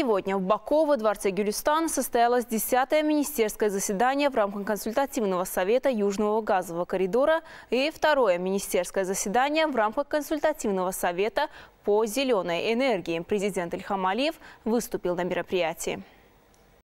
Сегодня в Баку дворце Гюлистан состоялось 10 министерское заседание в рамках консультативного совета Южного газового коридора и второе министерское заседание в рамках консультативного совета по зеленой энергии. Президент Ильхам Алиев выступил на мероприятии.